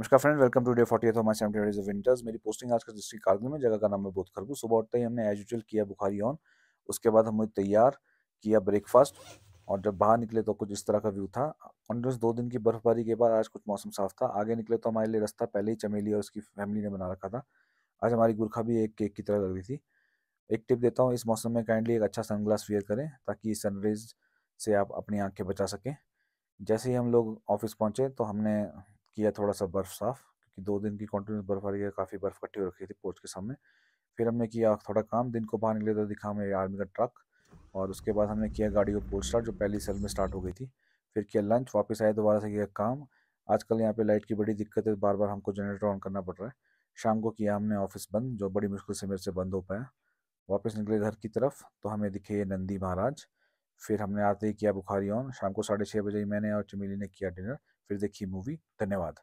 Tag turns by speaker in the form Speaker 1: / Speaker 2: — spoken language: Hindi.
Speaker 1: नमस्कार friend welcome to day forty of my seventy days winters मेरी पोस्टिंग आज का डिस्ट्रिक्ट कारगिल में जगह का नाम है बोध खरगू सुबह उठते ही हमने एज यूजल किया बुखारी ऑन उसके बाद हमने तैयार किया ब्रेकफास्ट और जब बाहर निकले तो कुछ इस तरह का व्यू था कंटिन्यूस दो दिन की बर्फबारी के बाद आज कुछ मौसम साफ था आगे निकले तो हमारे लिए रास्ता पहले ही चमेली और उसकी फैमिली ने बना रखा था आज हमारी गुरखा भी एक केक की तरह लग रही थी एक टिप देता हूँ इस मौसम में काइंडली एक अच्छा सनग्लास वेयर करें ताकि सनराइज से आप अपनी आँखें बचा सकें जैसे ही हम लोग ऑफिस पहुँचे तो हमने किया थोड़ा सा बर्फ़ साफ़ क्योंकि दो दिन की कंटिन्यूस बर्फ़ आ रही है काफ़ी बर्फ़ इकट्ठी हो रखी थी पोर्च के सामने फिर हमने किया थोड़ा काम दिन को बाहर निकले तो दिखा हमें आर्मी का ट्रक और उसके बाद हमने किया गाड़ी को पोच स्टार्ट जो पहली सेल में स्टार्ट हो गई थी फिर किया लंच वापस आए दोबारा से किया काम आजकल यहाँ पे लाइट की बड़ी दिक्कत है बार बार हमको जनरेटर ऑन करना पड़ रहा है शाम को किया हमने ऑफिस बंद जो बड़ी मुश्किल से मेरे से बंद हो पाया वापस निकले घर की तरफ तो हमें दिखे ये नंदी महाराज फिर हमने आते ही किया बुखारी ऑन शाम को साढ़े छः बजे मैंने और चमेली ने किया डिनर फिर देखी मूवी धन्यवाद